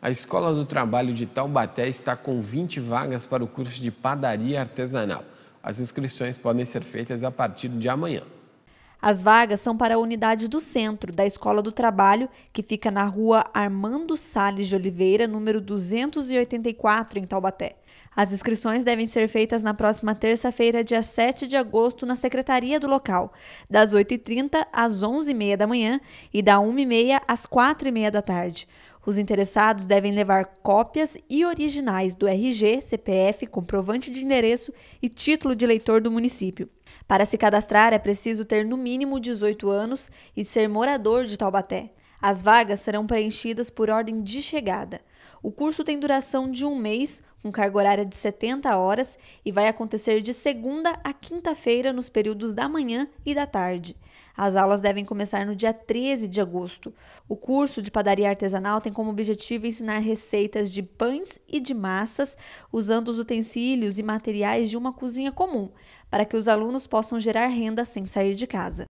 A Escola do Trabalho de Taubaté está com 20 vagas para o curso de padaria artesanal. As inscrições podem ser feitas a partir de amanhã. As vagas são para a unidade do centro da Escola do Trabalho, que fica na rua Armando Sales de Oliveira, número 284, em Taubaté. As inscrições devem ser feitas na próxima terça-feira, dia 7 de agosto, na secretaria do local, das 8h30 às 11h30 da manhã e da 1h30 às 4h30 da tarde. Os interessados devem levar cópias e originais do RG, CPF, comprovante de endereço e título de eleitor do município. Para se cadastrar, é preciso ter no mínimo 18 anos e ser morador de Taubaté. As vagas serão preenchidas por ordem de chegada. O curso tem duração de um mês, com carga horária de 70 horas, e vai acontecer de segunda a quinta-feira nos períodos da manhã e da tarde. As aulas devem começar no dia 13 de agosto. O curso de padaria artesanal tem como objetivo ensinar receitas de pães e de massas, usando os utensílios e materiais de uma cozinha comum, para que os alunos possam gerar renda sem sair de casa.